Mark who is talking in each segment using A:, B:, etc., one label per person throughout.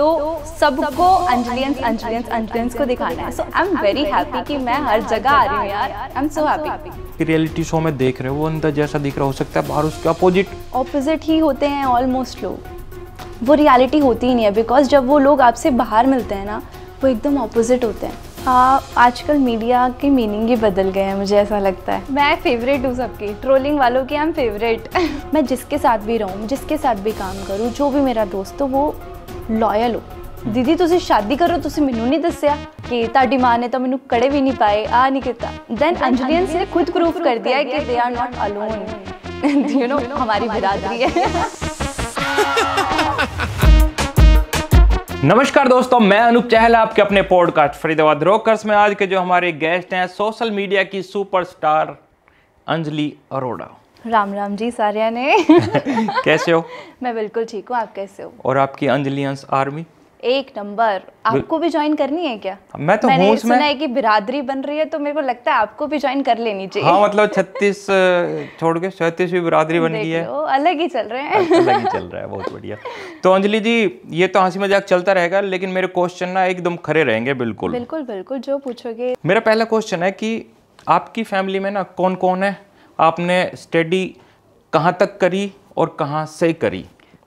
A: तो सबको अंजलियंस अंजलियंस अंजलियंस को दिखाना है so I am very happy कि मैं हर जगह आ रही हूँ यार I am so happy
B: reality show में देख रहे हो वो अंदर जैसा दिख रहा हो सकता है बाहर उसके अपोजिट
A: अपोजिट ही होते हैं ऑलमोस्ट लोग वो रियलिटी होती ही नहीं है बिकॉज जब वो लोग आपसे बाहर मिलते हैं ना वो एकदम अपोजिट होते हैं हाँ आजकल मीडिया के मीनिंग ही बदल गए हैं मुझे ऐसा लगता है मैं फेवरेट हूँ सबकी ट्रोलिंग वालों की आई एम फेवरेट मैं जिसके साथ भी रहूँ जिसके साथ भी काम करूँ जो भी मेरा दोस्त हो वो लॉयल हो दीदी ਤੁਸੀਂ शादी करो ਤੁਸੀਂ ਮੈਨੂੰ नहीं दसिया कि ਤੁਹਾਡੀ माँ ने तो मैं कड़े भी नहीं पाए आ नहीं ਕੀਤਾ दैन ਅੰਜਲੀਨ ਨੇ खुद प्रूफ कर दिया कि they are not alone you know हमारी बिरादरी है
B: नमस्कार दोस्तों मैं अनूप चहल आपके अपने पॉडकास्ट फरीदाबाद रोकर्स में आज के जो हमारे गेस्ट हैं सोशल मीडिया की सुपरस्टार अंजलि अरोड़ा
A: राम राम जी सारिया ने कैसे हो मैं बिल्कुल ठीक हूँ आप कैसे हो
B: और आपकी अंजलियंस आर्मी
A: एक नंबर आपको भी ज्वाइन करनी है क्या
B: मैं तो मैंने सुना मैं... है कि
A: बिरादरी बन रही है तो मेरे को लगता है आपको भी ज्वाइन कर लेनी चाहिए हाँ मतलब
B: 36 छोड़ के छत्तीस भी बिरादरी बन गई है
A: अलग ही चल रहे हैं अलग
B: ही चल रहा है बहुत बढ़िया तो अंजलि जी ये तो हंसी मजाक चलता रहेगा लेकिन मेरे क्वेश्चन ना एकदम खड़े रहेंगे बिल्कुल
A: बिल्कुल बिल्कुल जो पूछोगे
B: मेरा पहला क्वेश्चन है की आपकी फैमिली में ना कौन कौन है आपने स्टडी कहाँ तक करी और कहाँ से करी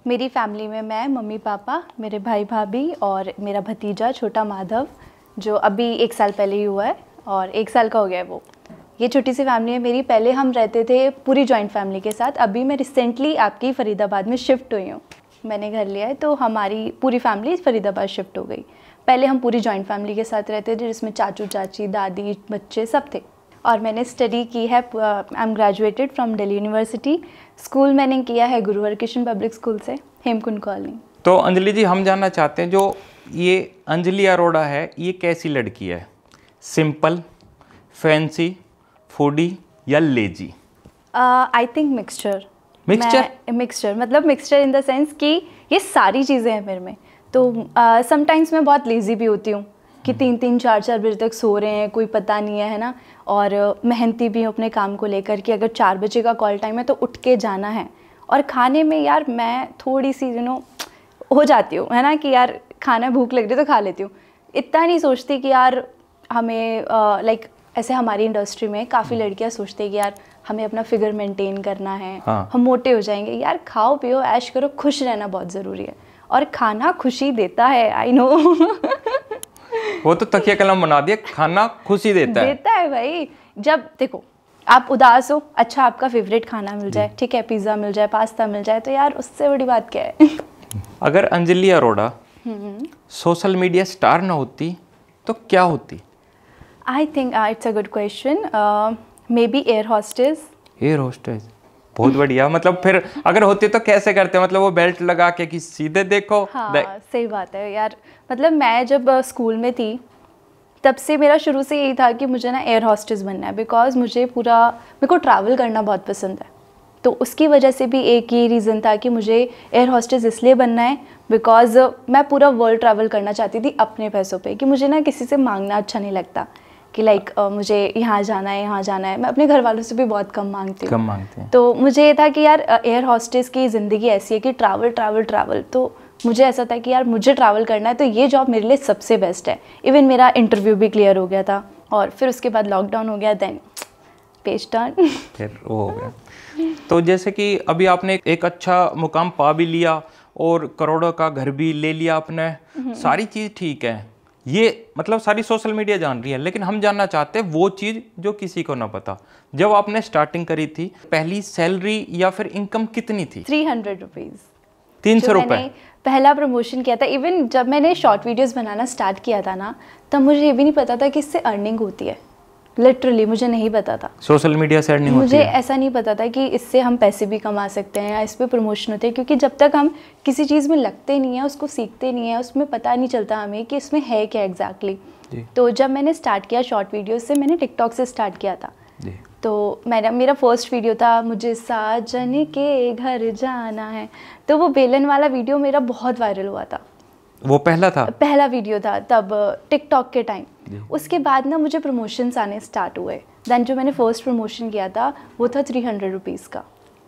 A: मेरी फैमिली में मैं मम्मी पापा मेरे भाई भाभी और मेरा भतीजा छोटा माधव जो अभी एक साल पहले ही हुआ है और एक साल का हो गया है वो ये छोटी सी फैमिली है मेरी पहले हम रहते थे पूरी जॉइंट फैमिली के साथ अभी मैं रिसेंटली आपकी फ़रीदाबाद में शिफ्ट हुई हूँ मैंने घर लिया है तो हमारी पूरी फैमिली फरीदाबाद शिफ्ट हो गई पहले हम पूरी जॉइंट फैमिली के साथ रहते थे जिसमें चाचू चाची दादी बच्चे सब थे और मैंने स्टडी की है I am graduated from Delhi University school मैंने किया है गुरुवर कृष्ण पब्लिक स्कूल से हेमकुंड कॉलोनी
B: तो अंजलि जी हम जानना चाहते हैं जो ये अंजलि अरोड़ा है ये कैसी लड़की है सिंपल फैंसी फूडी या lazy
A: I think mixture mixture mixture मतलब मिक्सचर इन द सेंस कि ये सारी चीज़ें हैं मेरे में तो समटाइम्स uh, मैं बहुत लेज़ी भी होती हूँ कि तीन तीन चार चार बजे तक सो रहे हैं कोई पता नहीं है है ना और मेहनती भी हूँ अपने काम को लेकर कि अगर चार बजे का कॉल टाइम है तो उठ के जाना है और खाने में यार मैं थोड़ी सी यू नो हो जाती हूँ है ना कि यार खाना भूख लग रही तो खा लेती हूँ इतना नहीं सोचती कि यार हमें लाइक ऐसे हमारी इंडस्ट्री में काफ़ी हम्म। लड़कियाँ सोचती हैं कि यार हमें अपना फिगर मेंटेन करना है हाँ। हम मोटे हो जाएंगे यार खाओ पियो ऐश करो खुश रहना बहुत ज़रूरी है और खाना खुशी देता है आई नो
B: वो तो तकिया कलम बना दिया खाना खुशी देता है देता
A: है भाई जब देखो आप उदास हो अच्छा आपका फेवरेट खाना मिल जाए ठीक है पिज्ज़ा मिल जाए पास्ता मिल जाए तो यार उससे बड़ी बात क्या है
B: अगर Anjali Arora social media star ना होती तो क्या होती
A: I think it's a good question maybe air hostess
B: air hostess बहुत बढ़िया मतलब फिर अगर होते तो कैसे करते मतलब वो बेल्ट लगा के कि सीधे देखो हाँ
A: सही बात है यार मतलब मैं जब स्कूल में थी तब से मेरा शुरू से यही था कि मुझे ना एयर हॉस्टेस बनना है बिकॉज मुझे पूरा मेरे को ट्रैवल करना बहुत पसंद है तो उसकी वजह से भी एक ये रीज़न था कि मुझे एयर हॉस्टेस इसलिए बनना है बिकॉज मैं पूरा वर्ल्ड ट्रैवल करना चाहती थी अपने पैसों पे कि मुझे ना किसी से मांगना अच्छा नहीं लगता कि लाइक uh, मुझे यहाँ जाना है यहाँ जाना है मैं अपने घर वालों से भी बहुत कम मांगती हूँ कम मांगती हूँ तो मुझे ये था कि यार एयर हॉस्टेस की ज़िंदगी ऐसी है कि ट्रैवल ट्रैवल ट्रैवल तो मुझे ऐसा था कि यार मुझे ट्रैवल करना है तो ये जॉब मेरे लिए सबसे बेस्ट है इवन मेरा इंटरव्यू भी क्लियर हो गया था और फिर उसके बाद लॉकडाउन हो गया देन पेज टर्न
B: फिर वो हो गया तो जैसे कि अभी आपने एक अच्छा मुकाम पा भी लिया और करोड़ों का घर भी ले लिया आपने हम्म। सारी चीज़ ठीक है ये मतलब सारी सोशल मीडिया जान रही है लेकिन हम जानना चाहते हैं वो चीज़ जो किसी को ना पता जब आपने स्टार्टिंग करी थी पहली सैलरी या फिर इनकम कितनी थी थ्री
A: हंड्रेड रुपीज़ तीन सौ रुपये पहला प्रमोशन किया था इवन जब मैंने शॉर्ट वीडियोस बनाना स्टार्ट किया था ना तब मुझे ये भी नहीं पता था कि इससे अर्निंग होती है लिटरली मुझे नहीं पता था
B: सोशल मीडिया से नहीं मुझे ऐसा
A: नहीं पता था कि इससे हम पैसे भी कमा सकते हैं या इस पर प्रमोशन होते हैं क्योंकि जब तक हम किसी चीज़ में लगते नहीं हैं उसको सीखते नहीं हैं उसमें पता नहीं चलता हमें कि इसमें है क्या एग्जैक्टली तो जब मैंने स्टार्ट किया शॉर्ट वीडियो से मैंने टिकटॉक से स्टार्ट किया था तो मेरा मेरा फर्स्ट वीडियो था मुझे साजन के घर जाना है तो वो बेलन वाला वीडियो मेरा बहुत वायरल हुआ था वो पहला था पहला वीडियो था तब टिकटॉक के टाइम उसके बाद ना मुझे प्रमोशंस आने स्टार्ट हुए देन जो मैंने फर्स्ट प्रमोशन किया था वो था थ्री हंड्रेड रुपीज़ का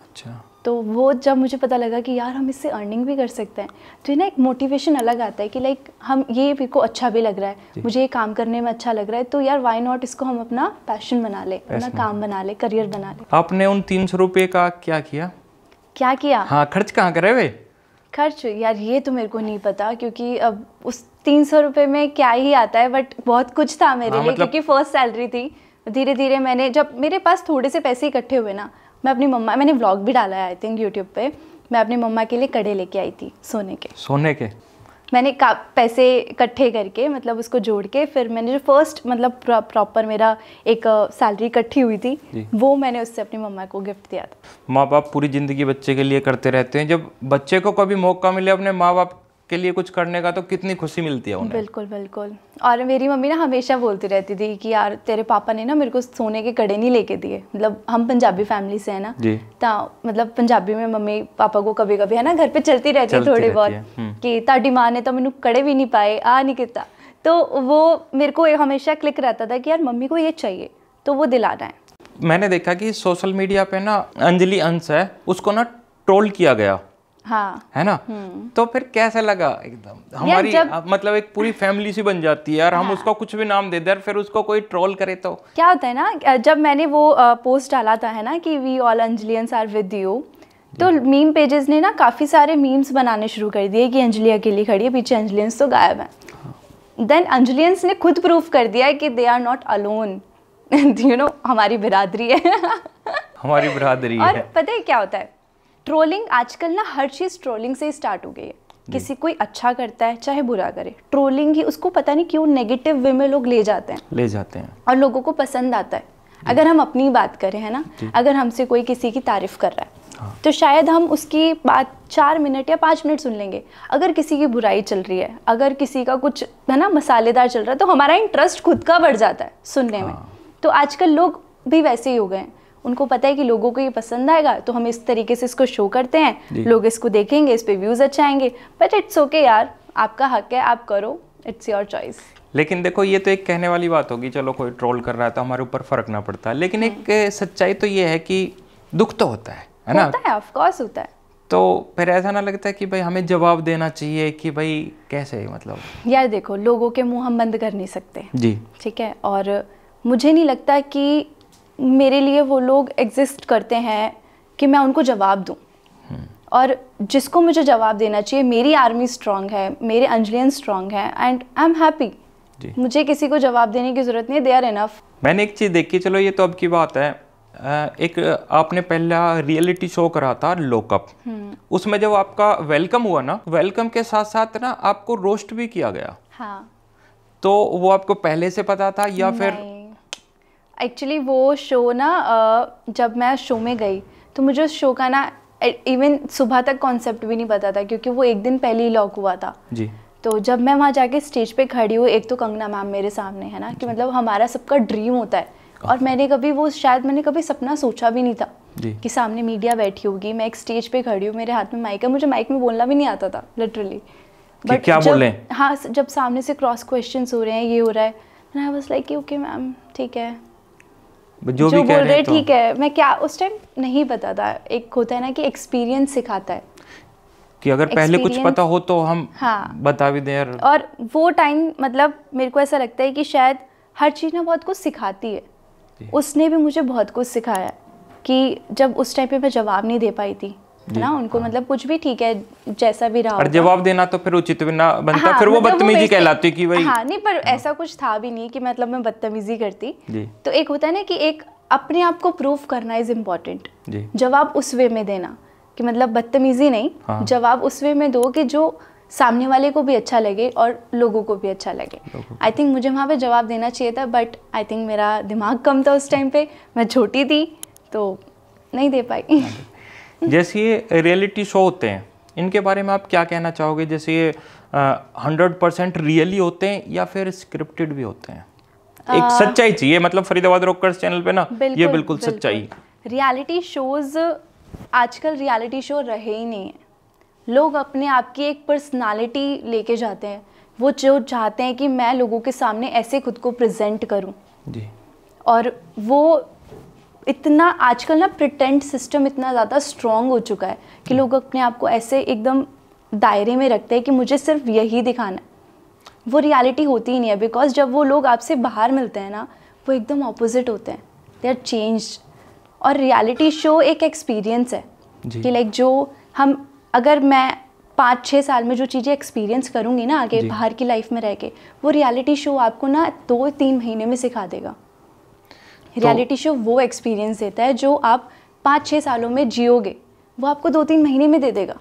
A: अच्छा तो वो जब मुझे पता लगा कि यार हम इससे अर्निंग भी कर सकते हैं तो ये ना एक मोटिवेशन अलग आता है कि लाइक हम ये मेरे को अच्छा भी लग रहा है मुझे ये काम करने में अच्छा लग रहा है तो यार वाई नॉट इसको हम अपना पैशन बना ले अपना काम बना ले करियर बना ले
B: आपने उन तीन सौ रुपये का क्या किया क्या किया हाँ खर्च कहाँ करे वे
A: खर्च यार ये तो मेरे को नहीं पता क्योंकि अब उस तीन सौ रुपये में क्या ही आता है बट बहुत कुछ था मेरे हाँ, लिए मतलब क्योंकि फर्स्ट सैलरी थी धीरे धीरे मैंने जब मेरे पास थोड़े से पैसे इकट्ठे हुए ना मैं अपनी मम्मा मैंने व्लॉग भी डाला है आई थिंक यूट्यूब पे मैं अपनी मम्मा के लिए कड़े लेके आई थी सोने के सोने के मैंने का पैसे इकट्ठे करके मतलब उसको जोड़ के फिर मैंने जो फर्स्ट मतलब प्रॉपर मेरा एक सैलरी इकट्ठी हुई थी वो मैंने उससे अपनी मम्मा को गिफ्ट दिया
B: था माँ बाप पूरी ज़िंदगी बच्चे के लिए करते रहते हैं जब बच्चे को कभी मौका मिले अपने माँ बाप के लिए कुछ करने का तो कितनी खुशी मिलती है उन्हें
A: बिल्कुल बिल्कुल और मेरी मम्मी ना हमेशा बोलती रहती थी कि यार तेरे पापा ने ना मेरे को सोने के कड़े नहीं लेके दिए मतलब हम पंजाबी फैमिली से है ना तो मतलब पंजाबी में मम्मी पापा को कभी कभी है ना घर पे चलती रहती चलती है थोड़ी हम्म। बहुत कि ताड़ी माँ ने तो मैंने कड़े भी नहीं पाए आ नहीं किता तो वो मेरे को हमेशा क्लिक रहता था कि यार मम्मी को ये चाहिए तो वो दिलाना है
B: मैंने देखा कि सोशल मीडिया पे ना अंजलि अंश है उसको ना ट्रोल किया गया हाँ है ना हम्म। तो फिर कैसे लगा एकदम
A: हमारी जब...
B: मतलब एक पूरी फैमिली सी बन जाती है और हम हाँ। उसको कुछ भी नाम दे दे फिर उसको कोई ट्रोल करे तो
A: क्या होता है ना जब मैंने वो पोस्ट डाला था है ना कि we all Anjalians are with you तो मीम हम्म। पेजेस ने ना काफ़ी सारे मीम्स बनाने शुरू कर दिए कि अंजलि अकेली खड़ी है पीछे अंजलियंस तो गायब है देन अंजलियंस ने खुद प्रूफ कर दिया है कि they are not alone you know हमारी बिरादरी है
B: हमारी बिरादरी और है।
A: पता है क्या होता है ट्रोलिंग आजकल ना हर चीज़ ट्रोलिंग से ही स्टार्ट हो गई है किसी कोई अच्छा करता है चाहे बुरा करे ट्रोलिंग ही उसको पता नहीं क्यों नेगेटिव वे में लोग ले जाते हैं ले जाते हैं और लोगों को पसंद आता है अगर हम अपनी बात करें है ना अगर हमसे कोई किसी की तारीफ़ कर रहा है हाँ। तो शायद हम उसकी बात चार मिनट या पाँच मिनट सुन लेंगे अगर किसी की बुराई चल रही है अगर किसी का कुछ है ना मसालेदार चल रहा है तो हमारा इंटरेस्ट खुद का बढ़ जाता है सुनने हाँ। में तो आजकल लोग भी वैसे ही हो गए हैं उनको पता है कि लोगों को ये पसंद आएगा तो हम इस तरीके से इसको शो करते हैं लोग इसको देखेंगे इस पर व्यूज़ अच्छे आएंगे बट इट्स ओके यार आपका हक है आप करो इट्स योर चॉइस
B: लेकिन देखो ये तो एक कहने वाली बात होगी चलो कोई ट्रोल कर रहा है तो हमारे ऊपर फ़र्क ना पड़ता है लेकिन हम्म। एक सच्चाई तो ये है कि दुख तो होता है है ना होता
A: है ऑफ कोर्स होता है
B: तो फिर ऐसा ना लगता है कि भाई हमें जवाब देना चाहिए कि भाई कैसे है मतलब
A: यार देखो लोगों के मुंह हम बंद कर नहीं सकते जी ठीक है और मुझे नहीं लगता कि मेरे लिए वो लोग एग्जिस्ट करते हैं कि मैं उनको जवाब दूँ और जिसको मुझे जवाब देना चाहिए मेरी आर्मी स्ट्रांग है मेरे अंजलियन स्ट्रांग है एंड आई एम हैप्पी मुझे किसी को जवाब देने की ज़रूरत नहीं दे आर इनफ
B: मैंने एक चीज़ देखी चलो ये तो अब की बात है एक आपने पहला रियलिटी शो करा था लोकअप हम्म। उसमें जब आपका वेलकम हुआ ना वेलकम के साथ साथ ना आपको रोस्ट भी किया गया हाँ। तो वो आपको पहले से पता था या फिर
A: एक्चुअली वो शो ना जब मैं शो में गई तो मुझे उस शो का ना इवन सुबह तक कॉन्सेप्ट भी नहीं पता था क्योंकि वो एक दिन पहले ही लॉक हुआ था जी तो जब मैं वहाँ जाके स्टेज पे खड़ी हूँ एक तो कंगना मैम मेरे सामने है ना कि मतलब हमारा सबका ड्रीम होता है और हाँ। मैंने कभी वो शायद मैंने कभी सपना सोचा भी नहीं था कि सामने मीडिया बैठी होगी मैं एक स्टेज पे खड़ी हूँ मेरे हाथ में माइक है मुझे माइक में बोलना भी नहीं आता था लिटरली बट क्या जब, बोले हाँ जब सामने से क्रॉस क्वेश्चन हो रहे हैं ये हो रहा है I was like okay ma'am ठीक है
B: जो, जो भी बोल रहे तो। ठीक है
A: मैं क्या उस टाइम नहीं पता था एक होता है ना कि एक्सपीरियंस सिखाता है
B: कि अगर पहले कुछ पता हो तो हम हाँ बता भी दें और
A: वो टाइम मतलब मेरे को ऐसा लगता है कि शायद हर चीज़ ना बहुत कुछ सिखाती है उसने भी मुझे बहुत कुछ सिखाया कि जब उस टाइम पे मैं जवाब नहीं दे पाई थी है ना उनको हाँ। मतलब कुछ भी ठीक है जैसा भी रहा और जवाब
B: देना तो फिर उचित भी ना बनता हाँ, फिर वो मतलब बदतमीजी कहलाती कि भाई हाँ
A: नहीं पर हाँ। ऐसा कुछ था भी नहीं कि मतलब मैं बदतमीजी करती तो एक होता है ना कि एक अपने आप को प्रूफ करना इज इम्पोर्टेंट जवाब उस वे में देना कि मतलब बदतमीजी नहीं हाँ। जवाब उस वे में दो कि जो सामने वाले को भी अच्छा लगे और लोगों को भी अच्छा लगे आई थिंक मुझे वहाँ पे जवाब देना चाहिए था बट आई थिंक मेरा दिमाग कम था उस टाइम पे मैं छोटी थी तो नहीं दे पाई
B: जैसे ये रियलिटी शो होते हैं इनके बारे में आप क्या कहना चाहोगे जैसे ये हंड्रेड परसेंट रियली होते हैं या फिर स्क्रिप्टेड भी होते हैं आ, एक सच्चाई चाहिए मतलब फरीदाबाद रोकर्स चैनल पे ना बिल्कुल, ये बिल्कुल, बिल्कुल सच्चाई
A: रियलिटी शोज आजकल रियलिटी शो रहे ही नहीं है लोग अपने आप की एक पर्सनालिटी लेके जाते हैं वो जो चाहते हैं कि मैं लोगों के सामने ऐसे खुद को प्रेजेंट करूं जी और वो इतना आजकल ना प्रिटेंट सिस्टम इतना ज़्यादा स्ट्रॉन्ग हो चुका है कि हम्म। लोग अपने आप को ऐसे एकदम दायरे में रखते हैं कि मुझे सिर्फ यही दिखाना है वो रियलिटी होती ही नहीं है बिकॉज जब वो लोग आपसे बाहर मिलते हैं ना वो एकदम ऑपोजिट होते हैं दे आर चेंज और रियलिटी शो एक एक्सपीरियंस है कि लाइक जो हम अगर मैं पाँच छः साल में जो चीज़ें एक्सपीरियंस करूँगी ना आगे बाहर की लाइफ में रह के वो रियलिटी शो आपको ना दो तीन महीने में सिखा देगा रियलिटी शो तो वो एक्सपीरियंस देता है जो आप पाँच छः सालों में जियोगे वो आपको दो तीन महीने में दे देगा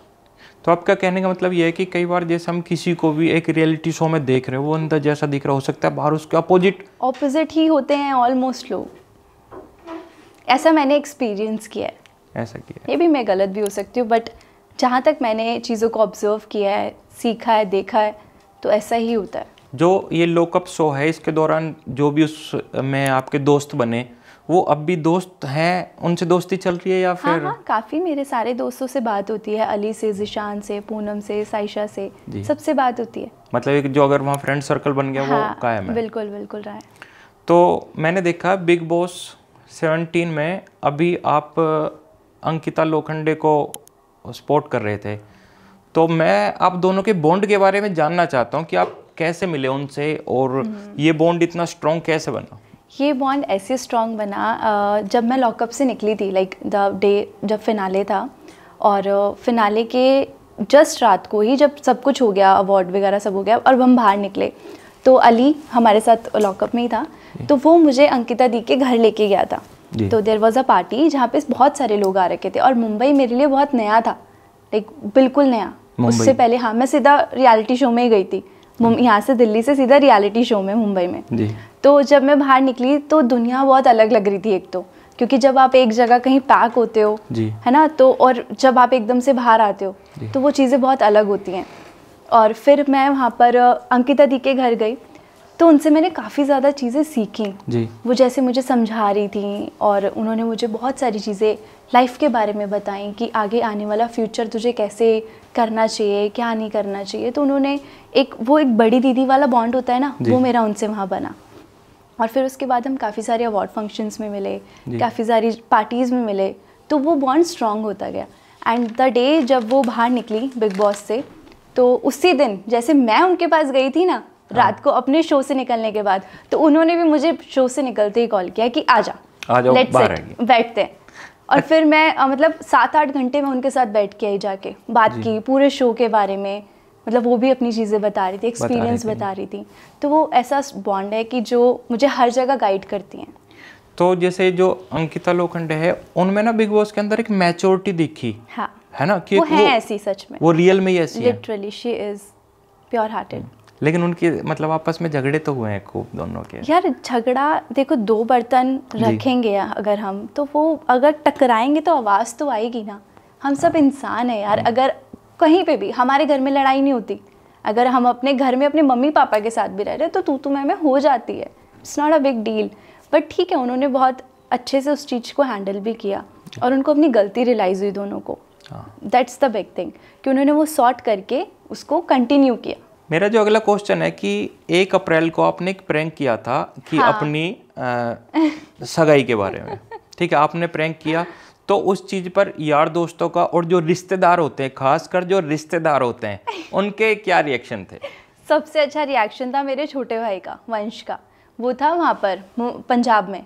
B: तो आपका कहने का मतलब ये है कि कई बार जैसे हम किसी को भी एक रियलिटी शो में देख रहे हैं वो अंदर जैसा दिख रहा हो सकता है बाहर उसके अपोजिट
A: अपोजिट ही होते हैं ऑलमोस्ट लोग ऐसा मैंने एक्सपीरियंस किया है ऐसा किया ये भी मैं गलत भी हो सकती हूँ बट जहाँ तक मैंने चीज़ों को ऑब्जर्व किया है सीखा है देखा है तो ऐसा ही होता है
B: जो ये लोकअप शो है इसके दौरान जो भी उस में आपके दोस्त बने वो अब भी दोस्त हैं उनसे दोस्ती चल रही है या हाँ, फिर हाँ, हाँ,
A: काफ़ी मेरे सारे दोस्तों से बात होती है अली से जिशान से पूनम से साइशा से सबसे बात होती है
B: मतलब एक जो अगर वहाँ फ्रेंड सर्कल बन गया हाँ, वो कायम है
A: बिल्कुल बिल्कुल रहा है
B: तो मैंने देखा बिग बॉस सेवनटीन में अभी आप अंकिता लोखंडे को सपोर्ट कर रहे थे तो मैं आप दोनों के बॉन्ड के बारे में जानना चाहता हूँ कि आप कैसे मिले उनसे और ये बॉन्ड इतना स्ट्रॉन्ग कैसे बना
A: ये बॉन्ड ऐसे स्ट्रॉन्ग बना जब मैं लॉकअप से निकली थी लाइक द डे जब फिनाले था और फिनाले के जस्ट रात को ही जब सब कुछ हो गया अवार्ड वगैरह सब हो गया और हम बाहर निकले तो अली हमारे साथ लॉकअप में ही था तो वो मुझे अंकिता दी के घर लेके गया था तो देर वॉज़ अ पार्टी जहाँ पे बहुत सारे लोग आ रखे थे और मुंबई मेरे लिए बहुत नया था लाइक बिल्कुल नया उससे पहले हाँ मैं सीधा रियलिटी शो में ही गई थी यहाँ से दिल्ली से सीधा रियलिटी शो में मुंबई में जी तो जब मैं बाहर निकली तो दुनिया बहुत अलग लग रही थी एक तो क्योंकि जब आप एक जगह कहीं पैक होते हो है ना तो और जब आप एकदम से बाहर आते हो तो वो चीज़ें बहुत अलग होती हैं और फिर मैं वहाँ पर अंकिता दी के घर गई तो उनसे मैंने काफ़ी ज़्यादा चीज़ें सीखी जी वो जैसे मुझे समझा रही थी और उन्होंने मुझे बहुत सारी चीज़ें लाइफ के बारे में बताई कि आगे आने वाला फ्यूचर तुझे कैसे करना चाहिए क्या नहीं करना चाहिए तो उन्होंने एक वो एक बड़ी दीदी वाला बॉन्ड होता है ना वो मेरा उनसे वहाँ बना और फिर उसके बाद हम काफ़ी सारे अवार्ड फंक्शंस में मिले काफ़ी सारी पार्टीज़ में मिले तो वो बॉन्ड स्ट्रांग होता गया एंड द डे जब वो बाहर निकली बिग बॉस से तो उसी दिन जैसे मैं उनके पास गई थी ना हाँ। रात को अपने शो से निकलने के बाद तो उन्होंने भी मुझे शो से निकलते ही कॉल किया कि आ जा बैठते हैं और अच्छा। फिर मैं मतलब सात आठ घंटे में उनके साथ बैठ के आई जाके बात की पूरे शो के बारे में मतलब वो भी अपनी चीज़ें बता रही थी एक्सपीरियंस बता, बता रही थी तो वो ऐसा बॉन्ड है कि जो मुझे हर जगह गाइड करती हैं
B: तो जैसे जो अंकिता लोखंड है उनमें ना बिग बॉस के अंदर एक मैच्योरिटी दिखी हाँ है ना कि वो, वो है ऐसी सच में वो रियल में ही ऐसी
A: literally she is pure hearted
B: लेकिन उनके मतलब आपस में झगड़े तो हुए हैं खूब दोनों के यार
A: झगड़ा देखो दो बर्तन रखेंगे अगर हम तो वो अगर टकराएंगे तो आवाज़ तो आएगी ना हम सब इंसान है यार हाँ। अगर कहीं पे भी हमारे घर में लड़ाई नहीं होती अगर हम अपने घर में अपने मम्मी पापा के साथ भी रह रहे तो तू तो मैं हो जाती है it's not a big deal but ठीक है उन्होंने बहुत अच्छे से उस चीज़ को हैंडल भी किया और उनको अपनी गलती रियलाइज़ हुई दोनों को दैट्स द बिग थिंग कि उन्होंने वो सॉर्ट करके उसको कंटिन्यू किया
B: मेरा जो अगला क्वेश्चन है कि एक अप्रैल को आपने एक प्रैंक किया था कि हाँ। अपनी आ, सगाई के बारे में ठीक है आपने प्रैंक किया तो उस चीज़ पर यार दोस्तों का और जो रिश्तेदार होते हैं खासकर जो रिश्तेदार होते हैं उनके क्या रिएक्शन थे
A: सबसे अच्छा रिएक्शन था मेरे छोटे भाई का वंश का वो था वहाँ पर पंजाब में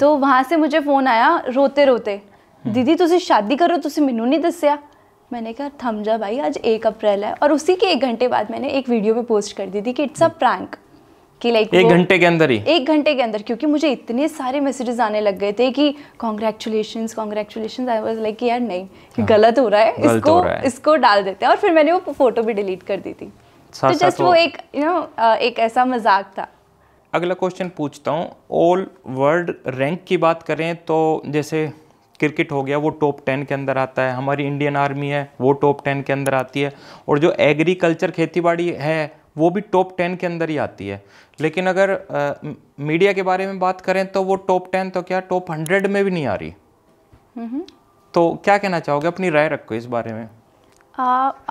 A: तो वहाँ से मुझे फ़ोन आया रोते रोते हम्म। दीदी तुम शादी करो तुम मैनू नहीं दसिया मैंने कहा थम जा भाई आज एक अप्रैल है और उसी के एक घंटे बाद मैंने एक वीडियो में पोस्ट कर दी थी कि इट्स अ प्रैंक कि लाइक एक घंटे के अंदर ही एक घंटे के अंदर क्योंकि मुझे इतने सारे मैसेजेस आने लग गए थे कि congratulation congratulation I was like यार नहीं हाँ, गलत हो रहा है इसको रहा है। इसको डाल देते हैं और फिर मैंने वो फोटो भी डिलीट कर दी थी तो जस्ट वो एक यू you नो know, एक ऐसा मजाक था
B: अगला क्वेश्चन पूछता हूँ ऑल वर्ल्ड रैंक की बात करें तो जैसे क्रिकेट हो गया वो टॉप टेन के अंदर आता है हमारी इंडियन आर्मी है वो टॉप टेन के अंदर आती है और जो एग्रीकल्चर खेतीबाड़ी है वो भी टॉप टेन के अंदर ही आती है लेकिन अगर आ, मीडिया के बारे में बात करें तो वो टॉप टेन तो क्या टॉप हंड्रेड में भी नहीं आ
A: रही
B: तो क्या कहना चाहोगे अपनी राय रखो इस बारे में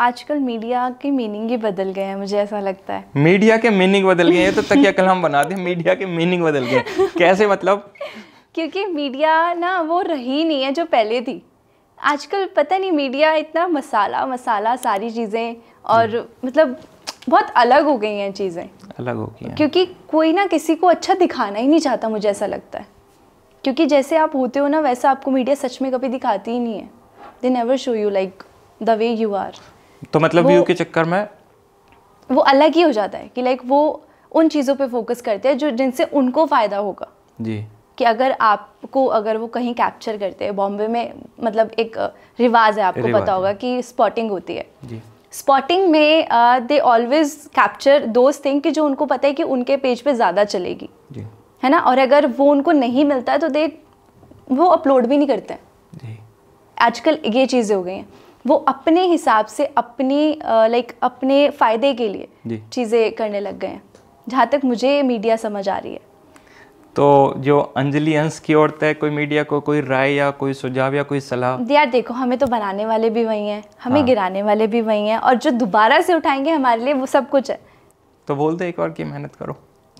A: आजकल मीडिया के मीनिंग ही बदल गए हैं मुझे ऐसा लगता है
B: मीडिया के मीनिंग बदल गए हैं तो तकिया कलम बना दें मीडिया के मीनिंग बदल गए कैसे मतलब
A: क्योंकि मीडिया ना वो रही नहीं है जो पहले थी आजकल पता नहीं मीडिया इतना मसाला मसाला सारी चीज़ें और हम्म। मतलब बहुत अलग हो गई हैं चीज़ें अलग हो गई क्योंकि कोई ना किसी को अच्छा दिखाना ही नहीं चाहता मुझे ऐसा लगता है क्योंकि जैसे आप होते हो ना वैसा आपको मीडिया सच में कभी दिखाती ही नहीं है they never show you like the way you are
B: तो मतलब व्यू के चक्कर में
A: वो अलग ही हो जाता है कि लाइक वो उन चीज़ों पे फोकस करते हैं जो जिनसे उनको फ़ायदा होगा जी कि अगर आपको अगर वो कहीं कैप्चर करते हैं बॉम्बे में मतलब एक रिवाज है आपको रिवाज पता होगा कि स्पॉटिंग होती है स्पॉटिंग में दे ऑलवेज कैप्चर दोस्त थिंग कि जो उनको पता है कि उनके पेज पे ज़्यादा चलेगी जी है ना और अगर वो उनको नहीं मिलता है तो दे वो अपलोड भी नहीं करते आजकल ये चीज़ें हो गई हैं वो अपने हिसाब से अपनी लाइक अपने फ़ायदे के लिए चीज़ें करने लग गए हैं जहाँ तक मुझे मीडिया समझ आ रही है
B: तो जो अंजलि अंश की औरत है कोई मीडिया को कोई राय या कोई सुझाव या कोई सलाह
A: यार देखो हमें तो बनाने वाले भी वही हैं हमें हाँ। गिराने वाले भी वही हैं और जो दोबारा से उठाएंगे हमारे लिए वो सब कुछ है
B: तो बोल दे एक और की मेहनत करो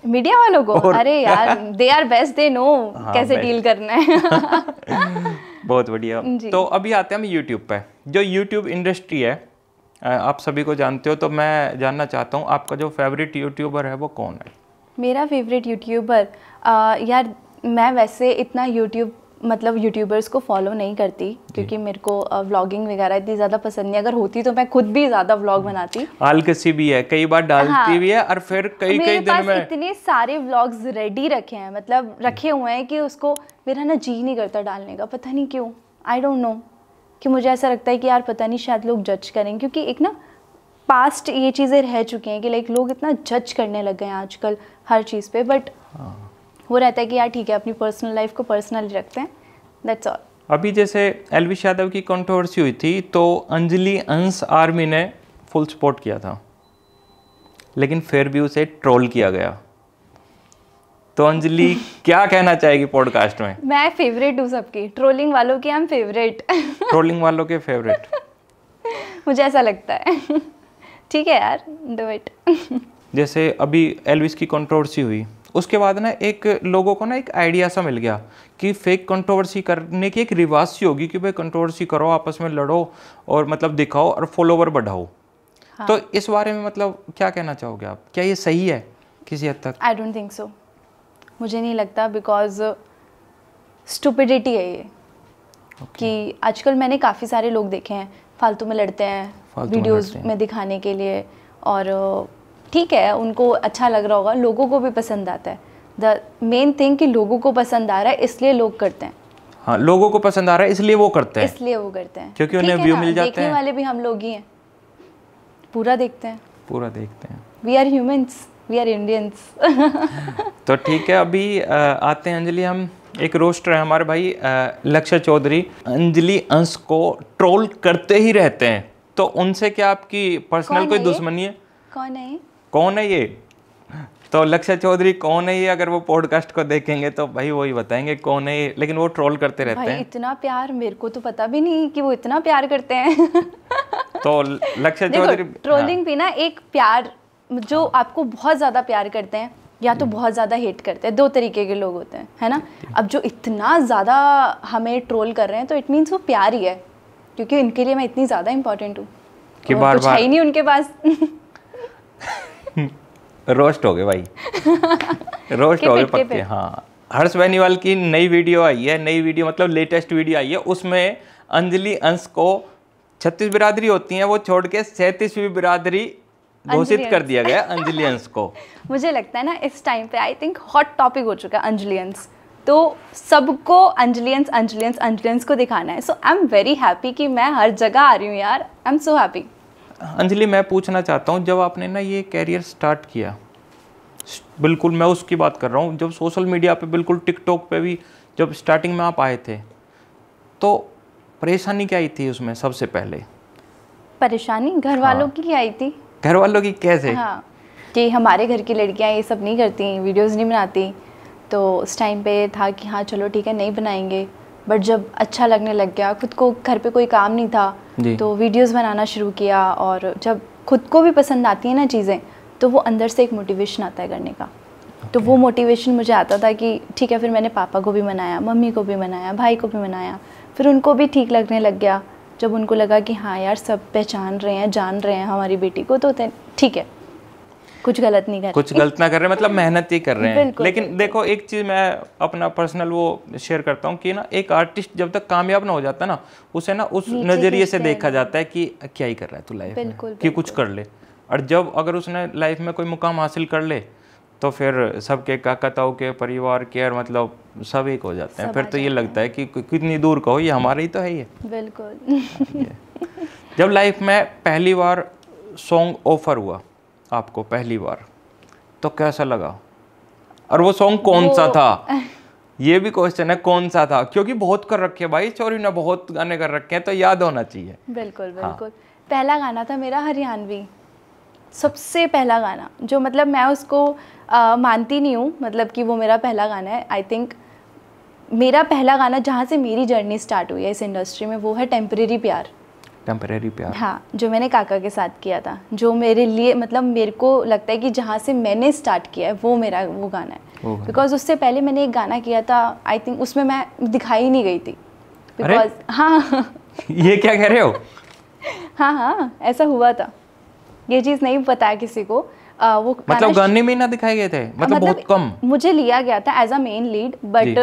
A: मीडिया वालों को अरे यार they are best they know हाँ, कैसे डील करना है
B: बहुत बढ़िया तो अभी आते हैं हम यूट्यूब पे जो यूट्यूब इंडस्ट्री है आप सभी को जानते हो तो मैं जानना चाहता हूँ आपका जो फेवरेट यूट्यूबर है वो कौन है
A: मेरा फेवरेट यूट्यूबर यार मैं वैसे इतना यूट्यूब मतलब यूट्यूबर्स को फॉलो नहीं करती क्योंकि मेरे को व्लॉगिंग वगैरह इतनी ज़्यादा पसंद नहीं अगर होती तो मैं खुद भी ज़्यादा व्लॉग हम्म। बनाती
B: किसी भी है कई बार डालती हाँ, भी है और फिर कई कई दिन में इतने
A: सारे व्लॉग्स रेडी रखे हैं मतलब रखे हुए हैं कि उसको मेरा ना जी नहीं करता डालने का पता नहीं क्यों आई डोंट नो कि मुझे ऐसा लगता है कि यार पता नहीं शायद लोग जज करें क्योंकि एक ना पास्ट ये चीज़ें रह चुकी हैं कि लाइक लोग इतना जज करने लग गए हैं आजकल हर चीज़ पे बट हाँ। वो रहता है कि यार ठीक है अपनी पर्सनल लाइफ को पर्सनली रखते हैं दैट्स ऑल
B: अभी जैसे एलविश यादव की कंट्रोवर्सी हुई थी तो अंजलि अंश आर्मी ने फुल सपोर्ट किया था लेकिन फिर भी उसे ट्रोल किया गया तो अंजलि क्या कहना चाहेगी पॉडकास्ट में
A: मैं फेवरेट हूँ सबकी ट्रोलिंग वालों की हम फेवरेट ट्रोलिंग
B: वालों के फेवरेट
A: मुझे ऐसा लगता है ठीक है यार डू इट
B: जैसे अभी एलविस की कंट्रोवर्सी हुई उसके बाद ना एक लोगों को ना एक आइडिया सा मिल गया कि फेक कंट्रोवर्सी करने की एक रिवाज सी होगी कि भाई कंट्रोवर्सी करो आपस में लड़ो और मतलब दिखाओ और फॉलोवर बढ़ाओ हाँ. तो इस बारे में मतलब क्या कहना चाहोगे आप क्या ये सही है किसी हद तक
A: आई डोंट थिंक सो मुझे नहीं लगता बिकॉज स्टूपिडिटी है ये okay. कि आजकल मैंने काफ़ी सारे लोग देखे हैं फालतू में लड़ते हैं
B: वीडियोस में
A: दिखाने के लिए और ठीक है उनको अच्छा लग रहा होगा लोगों को भी पसंद आता है द मेन थिंग कि लोगों को पसंद आ रहा है इसलिए लोग करते हैं
B: हाँ लोगों को पसंद आ रहा है इसलिए वो करते हैं
A: इसलिए वो करते हैं क्योंकि उन्हें व्यू मिल जाते हैं वाले भी हम लोग ही हैं पूरा देखते हैं
B: पूरा देखते हैं
A: we are humans we are Indians
B: तो ठीक है अभी आते हैं अंजलि हम एक रोस्टर है हमारे भाई लक्ष्य चौधरी अंजलि अंश को ट्रोल करते ही रहते हैं तो उनसे क्या आपकी पर्सनल कोई दुश्मनी है कौन है कौन है ये तो लक्ष्य चौधरी कौन है ये अगर वो पॉडकास्ट को देखेंगे तो भाई वही बताएंगे कौन है ये लेकिन वो ट्रोल करते रहते भाई हैं
A: इतना प्यार मेरे को तो पता भी नहीं कि वो इतना प्यार करते हैं
B: तो लक्ष्य चौधरी ट्रोलिंग हाँ।
A: भी ना एक प्यार जो हाँ। आपको बहुत ज्यादा प्यार करते हैं या तो हम्म। बहुत ज़्यादा हेट करते हैं दो तरीके के लोग होते हैं है ना हम्म। अब जो इतना ज़्यादा हमें ट्रोल कर रहे हैं तो इट मीन्स वो प्यार ही है क्योंकि उनके लिए मैं इतनी ज़्यादा इम्पोर्टेंट हूँ
B: कि बार कुछ बार है ही नहीं उनके पास रोस्ट हो गए भाई रोस्ट हो गए पक्के हाँ हर्ष बेनीवाल की नई वीडियो आई है नई वीडियो मतलब लेटेस्ट वीडियो आई है उसमें अंजलि अंश को छत्तीस बिरादरी होती है वो छोड़ के सैंतीसवीं बिरादरी घोषित कर दिया गया अंजलि अंश को
A: मुझे लगता है ना इस टाइम पे आई थिंक हॉट टॉपिक हो चुका है अंजलि अंश तो सबको अंजलियंस अंजलियंस अंजलियंस को दिखाना है so I am very happy कि मैं हर जगह आ रही हूँ यार I am so happy
B: Anjali मैं पूछना चाहता हूँ जब आपने ना ये कैरियर स्टार्ट किया बिल्कुल मैं उसकी बात कर रहा हूँ जब सोशल मीडिया पे बिल्कुल टिकटॉक पे भी जब स्टार्टिंग में आप आए थे तो परेशानी क्या आई थी उसमें सबसे पहले
A: परेशानी घर हाँ। वालों की आई थी
B: घर वालों की कैसे
A: हाँ कि हमारे घर की लड़कियाँ ये सब नहीं करती वीडियोज़ नहीं बनाती तो उस टाइम पे था कि हाँ चलो ठीक है नहीं बनाएंगे बट जब अच्छा लगने लग गया खुद को घर पे कोई काम नहीं था तो वीडियोस बनाना शुरू किया और जब खुद को भी पसंद आती है ना चीज़ें तो वो अंदर से एक मोटिवेशन आता है करने का okay. तो वो मोटिवेशन मुझे आता था कि ठीक है फिर मैंने पापा को भी मनाया मम्मी को भी मनाया भाई को भी मनाया फिर उनको भी ठीक लगने लग गया जब उनको लगा कि हाँ यार सब पहचान रहे हैं जान रहे हैं हमारी बेटी को तो ठीक है कुछ गलत नहीं कर कुछ गलत
B: ना कर रहे मतलब मेहनत ही कर रहे हैं लेकिन देखो एक चीज़ मैं अपना पर्सनल वो शेयर करता हूँ कि ना एक आर्टिस्ट जब तक कामयाब ना हो जाता ना उसे ना उस नज़रिए से देखा जाता है कि क्या ही कर रहा है तू लाइफ में कि कुछ कर ले और जब अगर उसने लाइफ में कोई मुकाम हासिल कर ले तो फिर सबके काकाताओं के परिवार के और मतलब सब एक हो जाते हैं फिर तो ये लगता है कि कितनी दूर हो ये हमारा ही तो है ये
A: बिल्कुल
B: जब लाइफ में पहली बार सॉन्ग ऑफर हुआ आपको पहली बार तो कैसा लगा और वो सॉन्ग कौन सा था ये भी क्वेश्चन है कौन सा था क्योंकि बहुत कर रखे हैं भाई चोरी ने बहुत गाने कर रखे हैं तो याद होना चाहिए
A: बिल्कुल हाँ। बिल्कुल हाँ। पहला गाना था मेरा हरियाणवी सबसे पहला गाना जो मतलब मैं उसको मानती नहीं हूँ मतलब कि वो मेरा पहला गाना है आई थिंक मेरा पहला गाना जहाँ से मेरी जर्नी स्टार्ट हुई है इस इंडस्ट्री में वो है टेम्परेरी प्यार
B: टेम्परेरी प्यार हाँ
A: जो मैंने काका के साथ किया था जो मेरे लिए मतलब मेरे को लगता है कि जहाँ से मैंने स्टार्ट किया है वो मेरा वो गाना है बिकॉज उससे पहले मैंने एक गाना किया था आई थिंक उसमें मैं दिखाई नहीं गई थी बिकॉज हाँ
B: ये क्या कह रहे हो
A: हाँ हाँ ऐसा हुआ था ये चीज़ नहीं पता किसी को आ, वो मतलब गाने
B: में ना दिखाए गए थे मतलब, मतलब बहुत कम
A: मुझे लिया गया था as a main lead but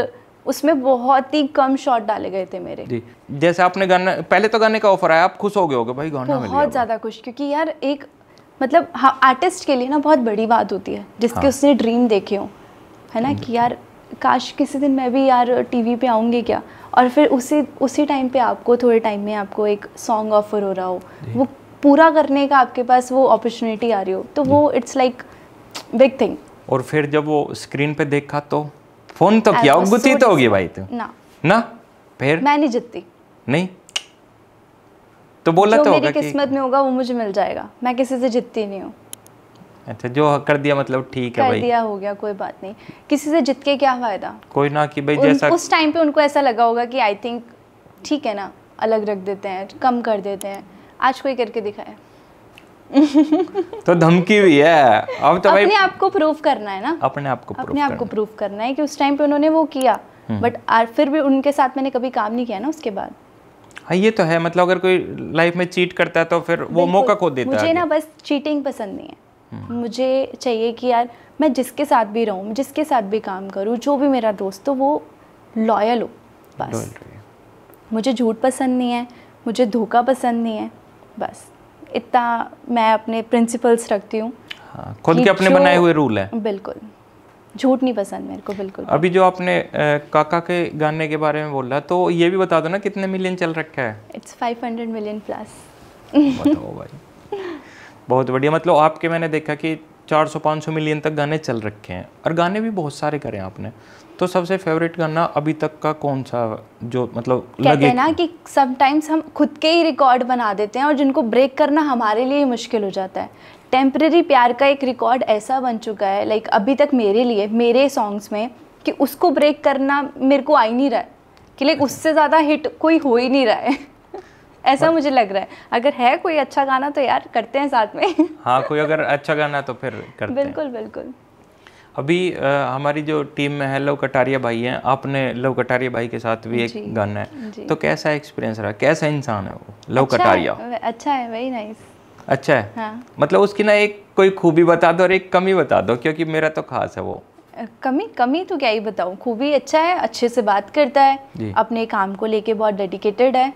A: उसमें बहुत ही कम शॉट डाले गए थे मेरे
B: जी जैसे आपने गाने पहले तो गाने का ऑफर आया आप खुश हो गए होगे भाई गाना बहुत
A: ज़्यादा खुश क्योंकि यार एक मतलब हाँ आर्टिस्ट के लिए ना बहुत बड़ी बात होती है जिसके हाँ। उसने ड्रीम देखे हो है ना कि यार काश किसी दिन मैं भी यार टीवी पे आऊंगी क्या और फिर उसी उसी टाइम पे आपको थोड़े टाइम में आपको एक सॉन्ग ऑफर हो रहा हो वो पूरा करने का आपके पास वो अपॉर्चुनिटी आ रही हो तो वो इट्स लाइक बिग थिंग
B: और फिर जब वो स्क्रीन पे देखा तो फोन तो किया गुत्थी तो होगी भाई तू ना ना फिर
A: मैं नहीं जीतती
B: नहीं तो बोला तो होगा कि किस्मत
A: में होगा वो मुझे मिल जाएगा मैं किसी से जीतती नहीं हूँ
B: अच्छा जो कर दिया मतलब ठीक है भाई कर दिया
A: हो गया कोई बात नहीं किसी से जीत के क्या फायदा
B: कोई ना कि भाई जैसा उस
A: टाइम पे उनको ऐसा लगा होगा कि आई थिंक ठीक है ना अलग रख देते हैं कम कर देते हैं आज कोई करके दिखाया तो
B: धमकी भी है अब तो अपने
A: आप को प्रूफ करना है ना
B: अपने आप को अपने आप को
A: प्रूफ करना है कि उस टाइम पे उन्होंने वो किया बट हम्म। फिर भी उनके साथ मैंने कभी काम नहीं किया ना उसके बाद
B: हाँ ये तो है मतलब अगर कोई लाइफ में चीट करता है तो फिर वो मौका खो देता मुझे है मुझे ना
A: बस चीटिंग पसंद नहीं है हम्म। मुझे चाहिए कि यार मैं जिसके साथ भी रहूँ जिसके साथ भी काम करूँ जो भी मेरा दोस्त हो वो लॉयल हो बस मुझे झूठ पसंद नहीं है मुझे धोखा पसंद नहीं है बस इतना मैं अपने प्रिंसिपल्स रखती हूँ
B: हाँ, खुद के अपने बनाए हुए रूल है
A: बिल्कुल झूठ नहीं पसंद मेरे को बिल्कुल अभी
B: जो आपने आ, काका के गाने के बारे में बोला तो ये भी बता दो ना कितने मिलियन चल रखा है
A: इट्स 500 मिलियन प्लस बताओ
B: भाई बहुत बढ़िया मतलब आपके मैंने देखा कि 400-500 मिलियन तक गाने चल रखे हैं और गाने भी बहुत सारे करे हैं आपने तो सबसे फेवरेट गाना अभी तक का कौन सा जो मतलब कहते हैं ना
A: कि समटाइम्स हम खुद के ही रिकॉर्ड बना देते हैं और जिनको ब्रेक करना हमारे लिए मुश्किल हो जाता है टेम्प्रेरी प्यार का एक रिकॉर्ड ऐसा बन चुका है लाइक अभी तक मेरे लिए मेरे सॉन्ग्स में कि उसको ब्रेक करना मेरे को आ ही नहीं रहा है कि लाइक अच्छा। उससे ज़्यादा हिट कोई हो ही नहीं रहा है ऐसा मुझे लग रहा है अगर है कोई अच्छा गाना तो यार करते हैं साथ में हाँ कोई
B: अगर अच्छा गाना तो फिर करते
A: बिल्कुल बिल्कुल
B: अभी आ, हमारी जो टीम में है लव कटारिया भाई हैं आपने लव कटारिया भाई के साथ भी एक गाना है तो कैसा एक्सपीरियंस रहा कैसा इंसान है वो लव अच्छा कटारिया
A: है, अच्छा है वेरी नाइस अच्छा है हाँ।
B: मतलब उसकी ना एक कोई खूबी बता दो और एक कमी बता दो क्योंकि मेरा तो खास है वो
A: कमी कमी तो क्या ही बताऊँ खूबी अच्छा है अच्छे से बात करता है अपने काम को लेके बहुत डेडिकेटेड है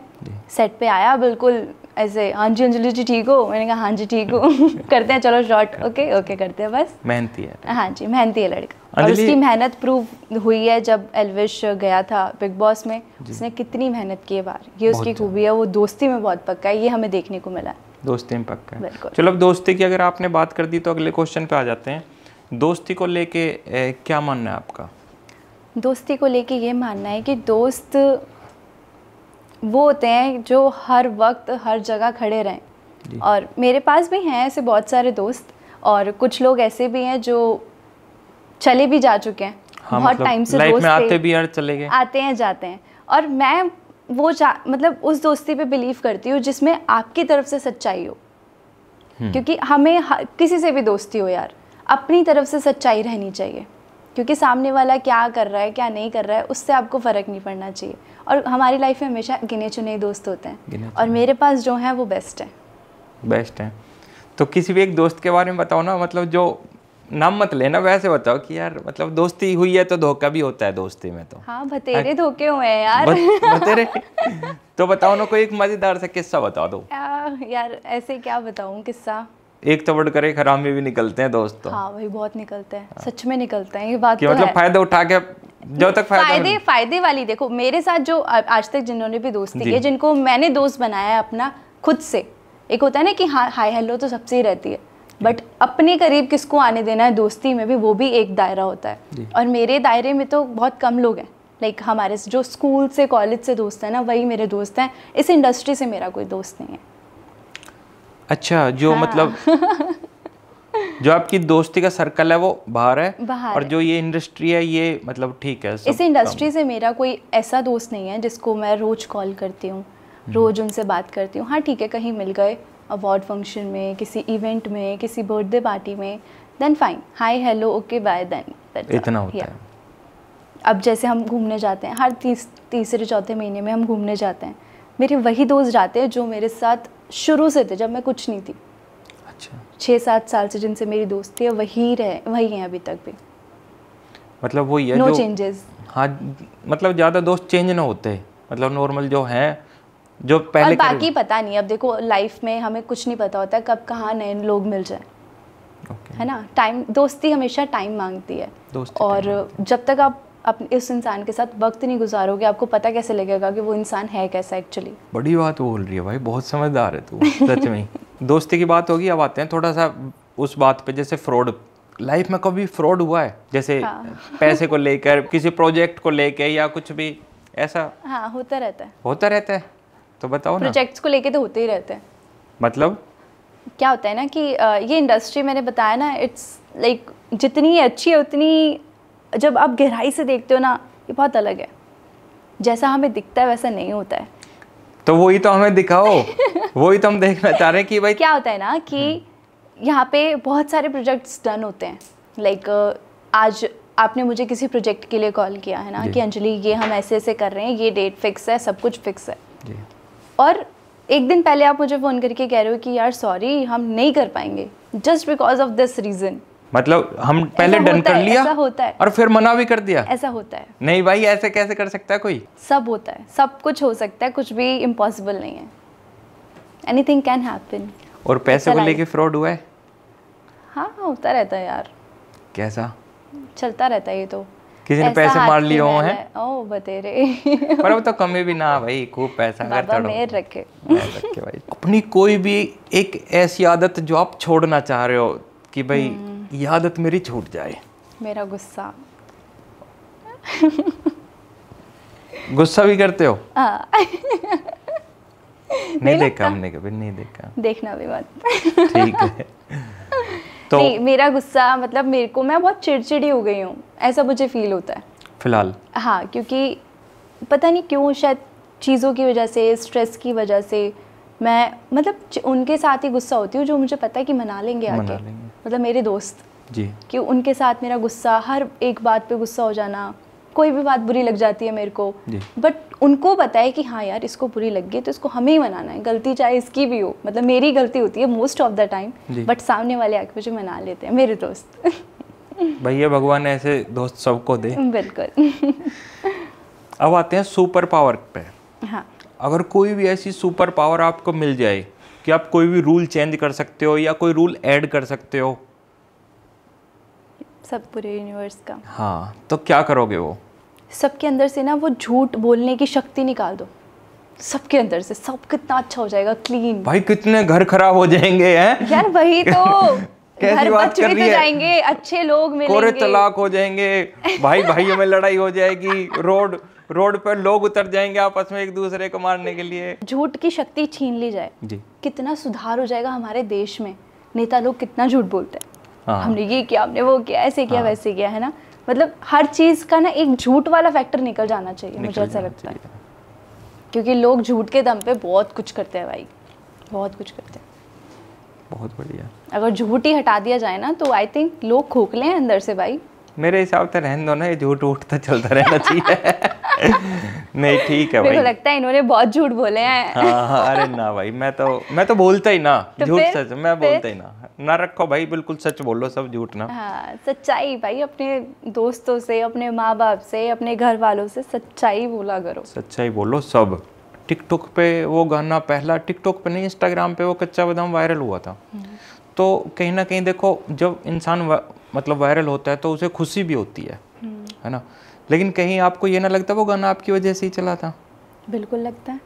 A: सेट पे आया बिल्कुल ऐसे हाँ जी अंजलि हाँ हाँ जी ठीक हो मैंने कहा हाँ जी ठीक हो करते हैं चलो शॉर्ट ओके ओके करते हैं बस
B: मेहनती है
A: हाँ जी मेहनती है लड़का और उसकी मेहनत प्रूव हुई है जब एलविश गया था बिग बॉस में उसने कितनी मेहनत की है बार ये उसकी खूबी है वो दोस्ती में बहुत पक्का है ये हमें देखने को मिला
B: दोस्ती में पक्का है चलो अब दोस्ती की अगर आपने बात कर दी तो अगले क्वेश्चन पे आ जाते हैं दोस्ती को लेके क्या मानना है आपका
A: दोस्ती को लेके ये मानना है कि दोस्त वो होते हैं जो हर वक्त हर जगह खड़े रहें और मेरे पास भी हैं ऐसे बहुत सारे दोस्त और कुछ लोग ऐसे भी हैं जो चले भी जा चुके हैं हाँ, बहुत टाइम मतलब से दोस्त में आते भी चले गए आते हैं जाते हैं और मैं वो मतलब उस दोस्ती पे बिलीव करती हूँ जिसमें आपकी तरफ से सच्चाई हो हम्म। क्योंकि हमें किसी से भी दोस्ती हो यार अपनी तरफ से सच्चाई रहनी चाहिए क्योंकि सामने वाला क्या कर रहा है क्या नहीं कर रहा है उससे आपको फ़र्क नहीं पड़ना चाहिए और हमारी लाइफ में हमेशा गिने चुने दोस्त होते हैं और मेरे पास जो हैं वो बेस्ट हैं
B: बेस्ट हैं तो किसी भी एक दोस्त के बारे में बताओ ना मतलब जो नाम मत लेना वैसे बताओ कि यार मतलब दोस्ती हुई है तो धोखा भी होता है दोस्ती में तो
A: हाँ बतेरे धोखे हुए हैं यार बतेरे
B: तो बताओ ना कोई एक मजेदार सा किस्सा बता दो
A: यार ऐसे क्या बताऊँ किस्सा
B: एक तवड़ तो करे खराब में भी निकलते हैं दोस्तों तो।
A: हाँ भाई बहुत निकलते हैं हाँ। सच में निकलते हैं ये बात तो मतलब है।
B: फायदा उठा के जो तक फायदा फायदे
A: फायदे वाली देखो मेरे साथ जो आज तक जिन्होंने भी दोस्ती की है जिनको मैंने दोस्त बनाया है अपना खुद से एक होता है ना कि हाँ हाय हेलो तो सबसे ही रहती है बट अपने करीब किसको आने देना है दोस्ती में भी वो भी एक दायरा होता है और मेरे दायरे में तो बहुत कम लोग हैं लाइक like, हमारे जो स्कूल से कॉलेज से दोस्त हैं ना वही मेरे दोस्त हैं इस इंडस्ट्री से मेरा कोई दोस्त नहीं है
B: अच्छा जो हाँ। मतलब जो आपकी दोस्ती का सर्कल है वो बाहर है बाहर और जो ये इंडस्ट्री है ये मतलब ठीक है इस इंडस्ट्री से
A: मेरा कोई ऐसा दोस्त नहीं है जिसको मैं रोज कॉल करती हूँ हम्म। रोज उनसे बात करती हूँ हाँ ठीक है कहीं मिल गए अवार्ड फंक्शन में किसी इवेंट में किसी बर्थडे पार्टी में then fine hi hello okay bye then इतना होता है अब जैसे हम घूमने जाते हैं हर तीस तीसरे चौथे महीने में हम घूमने जाते हैं मेरे वही दोस्त जाते हैं जो मेरे साथ शुरू से थे जब मैं कुछ नहीं थी अच्छा छः सात साल से जिनसे मेरी दोस्ती है वही रहे वही हैं अभी तक भी
B: मतलब वो ये नो चेंजेस हाँ मतलब ज़्यादा दोस्त चेंज ना होते मतलब नॉर्मल जो हैं जो पहले और बाकी
A: पता नहीं अब देखो लाइफ में हमें कुछ नहीं पता होता कब कहाँ नए लोग मिल जाए okay. है ना टाइम दोस्ती हमेशा टाइम मांगती है और जब तक आप अपने इस इंसान के साथ वक्त नहीं गुजारोगे आपको पता कैसे लगेगा कि वो इंसान है कैसा एक्चुअली
B: बड़ी बात बोल रही है भाई बहुत समझदार है तू सच में दोस्ती की बात होगी अब आते हैं थोड़ा सा उस बात पे जैसे फ्रॉड लाइफ में कभी फ्रॉड हुआ है जैसे हाँ। पैसे को लेकर किसी प्रोजेक्ट को लेकर या कुछ भी ऐसा
A: हाँ होता रहता है
B: होता रहता है तो बताओ प्रोजेक्ट्स
A: को लेके तो होते ही रहते हैं मतलब क्या होता है ना कि ये इंडस्ट्री मैंने बताया ना इट्स लाइक जितनी अच्छी है उतनी जब आप गहराई से देखते हो ना ये बहुत अलग है जैसा हमें दिखता है वैसा नहीं होता है
B: तो वही तो हमें दिखाओ वही तो हम देखना चाह रहे हैं कि भाई क्या
A: होता है ना कि हम्म। यहाँ पे बहुत सारे प्रोजेक्ट्स डन होते हैं लाइक like, आज आपने मुझे किसी प्रोजेक्ट के लिए कॉल किया है ना कि अंजलि ये हम ऐसे ऐसे कर रहे हैं ये डेट फिक्स है सब कुछ फिक्स है और एक दिन पहले आप मुझे फ़ोन करके कह रहे हो कि यार सॉरी हम नहीं कर पाएंगे just because of this reason
B: मतलब हम पहले डन कर लिया ऐसा होता है और फिर मना भी कर दिया ऐसा होता है नहीं भाई ऐसे कैसे कर सकता है कोई
A: सब होता है सब कुछ हो सकता है कुछ भी इम्पॉसिबल नहीं है एनीथिंग कैन हैपन
B: और पैसे को लेके फ्रॉड हुआ है
A: हाँ होता रहता है यार कैसा चलता रहता है ये तो किसी ने पैसे मार लिए हो हैं ओ बतेरे पर वो
B: तो कमी भी ना भाई खूब पैसा बाबा मेहर रखे रखे भाई अपनी कोई भी एक ऐसी आदत जो आप छोड़ना चाह रहे हो कि भाई हम्म। यादत मेरी छूट जाए
A: मेरा गुस्सा
B: गुस्सा भी करते हो नहीं देखा हमने कभी नहीं देखा
A: देखना भी मत ठीक है तो नहीं मेरा गुस्सा मतलब मेरे को मैं बहुत चिड़चिड़ी हो गई हूँ ऐसा मुझे फील होता है फिलहाल हाँ क्योंकि पता नहीं क्यों शायद चीज़ों की वजह से स्ट्रेस की वजह से मैं मतलब उनके साथ ही गुस्सा होती हूँ जो मुझे पता है कि मना लेंगे आगे मतलब मेरे दोस्त जी कि उनके साथ मेरा गुस्सा हर एक बात पे गुस्सा हो जाना कोई भी बात बुरी लग जाती है मेरे को बट उनको बताए कि हाँ यार इसको बुरी लग गई तो इसको हमें ही मनाना है गलती चाहे इसकी भी हो मतलब मेरी गलती होती है most of the time but सामने वाले आके मुझे मना लेते हैं मेरे दोस्त
B: भैया भगवान ऐसे दोस्त सबको दे
A: बिल्कुल
B: अब आते हैं सुपर पावर पे हाँ अगर कोई भी ऐसी सुपर पावर आपको मिल जाए कि आप कोई भी रूल चेंज कर सकते हो या कोई रूल ऐड कर सकते हो
A: सब पूरे यूनिवर्स का
B: हाँ तो क्या करोगे वो
A: सबके अंदर से ना वो झूठ बोलने की शक्ति निकाल दो सबके अंदर से सब कितना अच्छा हो जाएगा क्लीन
B: भाई कितने घर खराब हो जाएंगे हैं यार वही तो
A: कैसी बात कर रही तो है जाएंगे अच्छे लोग मिलेंगे तलाक
B: हो जाएंगे भाई भाइयों में लड़ाई हो जाएगी रोड रोड पर लोग उतर जाएंगे आपस में एक दूसरे को मारने के लिए
A: झूठ की शक्ति छीन ली जाए जी कितना सुधार हो जाएगा हमारे देश में नेता लोग कितना झूठ बोलते हैं हाँ। हमने ये किया हमने वो किया ऐसे किया हाँ। वैसे किया है ना मतलब हर चीज का ना एक झूठ वाला फैक्टर निकल जाना चाहिए मुझे ऐसा लगता है क्योंकि लोग झूठ के दम पे बहुत कुछ करते हैं भाई बहुत कुछ करते हैं बहुत बढ़िया अगर झूठी हटा दिया जाए ना तो आई थिंक लोग खोखले हैं अंदर से भाई
B: मेरे हिसाब से रहने दो ना ये झूठ उठता तो चलता रहना चाहिए नहीं ठीक है भाई लगता
A: है इन्होंने बहुत झूठ बोले हैं हाँ, हाँ, अरे
B: ना भाई मैं तो मैं तो बोलता ही ना तो झूठ तो सच मैं बोलता ही ना ना रखो भाई बिल्कुल सच बोलो सब झूठ ना
A: हाँ, सच्चाई भाई अपने दोस्तों से अपने माँ बाप से अपने घर वालों से सच्चाई बोला करो
B: सच्चाई बोलो सब टिकटॉक पे वो गाना पहला टिकटॉक पे नहीं इंस्टाग्राम पे वो कच्चा बादाम वायरल हुआ था हम्म। तो कहीं ना कहीं देखो जब इंसान वा, मतलब वायरल होता है तो उसे खुशी भी होती है हम्म। है ना लेकिन कहीं आपको ये ना लगता वो गाना आपकी वजह से ही चला था
A: बिल्कुल लगता है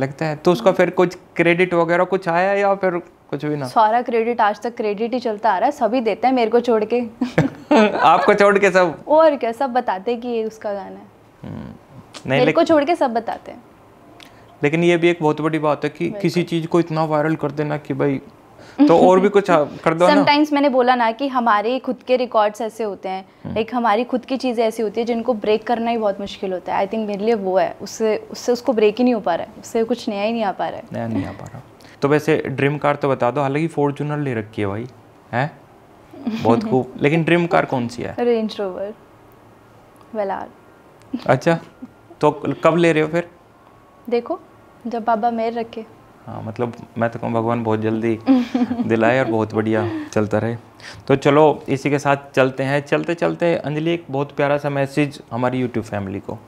B: लगता है तो उसका हाँ। फिर कुछ क्रेडिट वगैरह कुछ आया या फिर कुछ भी ना
A: सारा क्रेडिट आज तक क्रेडिट ही चलता आ रहा है सभी देते हैं मेरे को छोड़ के
B: आपको छोड़ के सब
A: और क्या सब बताते कि ये उसका गाना है
B: हम्म। नहीं मेरे को
A: छोड़ के सब बताते हैं
B: लेकिन ये भी एक बहुत बड़ी बात है कि किसी चीज़ को इतना वायरल कर देना कि भाई तो और भी कुछ कर दो समटाइम्स
A: मैंने बोला ना कि हमारे खुद के रिकॉर्ड्स ऐसे होते हैं हम्म। एक हमारी खुद की चीज़ें ऐसी होती है जिनको ब्रेक करना ही बहुत मुश्किल होता है आई थिंक मेरे लिए वो है उससे उससे उसको ब्रेक ही नहीं हो पा रहा है उससे कुछ नया ही नहीं आ पा रहा है
B: नया नहीं आ पा रहा तो वैसे ड्रीम कार तो बता दो हालांकि फॉर्चूनर ले रखी है भाई है
A: बहुत खूब
B: लेकिन ड्रीम कार कौन सी है
A: रेंज रोवर वेलार
B: अच्छा तो कब ले रहे हो फिर
A: देखो जब बाबा मेहर रखे
B: हाँ मतलब मैं तो कहूँ भगवान बहुत जल्दी दिलाए और बहुत बढ़िया चलता रहे तो चलो इसी के साथ चलते हैं चलते चलते अंजलि एक बहुत प्यारा सा मैसेज हमारी यूट्यूब फैमिली को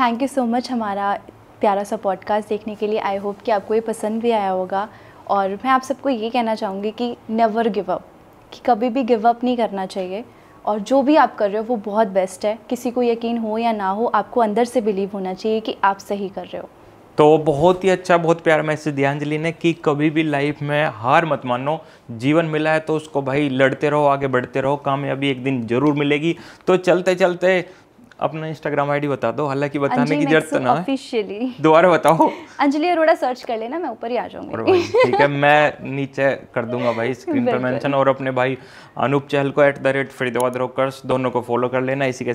A: थैंक यू सो मच हमारा प्यारा सा पॉडकास्ट देखने के लिए आई होप कि आपको ये पसंद भी आया होगा और मैं आप सबको ये कहना चाहूँगी कि नेवर गिव अप कि कभी भी गिव अप नहीं करना चाहिए और जो भी आप कर रहे हो वो बहुत बेस्ट है किसी को यकीन हो या ना हो आपको अंदर से बिलीव होना चाहिए कि आप सही कर रहे हो
B: तो बहुत ही अच्छा बहुत प्यार मैसेज दिया अंजलि ने कि कभी भी लाइफ में हार मत मानो जीवन मिला है तो उसको भाई लड़ते रहो आगे बढ़ते रहो कामयाबी एक दिन जरूर मिलेगी तो चलते चलते अपना इंस्टाग्राम आईडी बता दो हालांकि बताने की जरूरत ना
A: ऑफिशियली
B: दोबारा बताओ
A: अंजलि अरोड़ा सर्च कर लेना मैं ऊपर ही आ जाऊंगी ठीक
B: है मैं नीचे कर दूंगा भाई स्क्रीन पर मेंशन और अपने भाई अनूप चहल को at the rate Faridabad Rockers दोनों को फॉलो कर लेना इसी के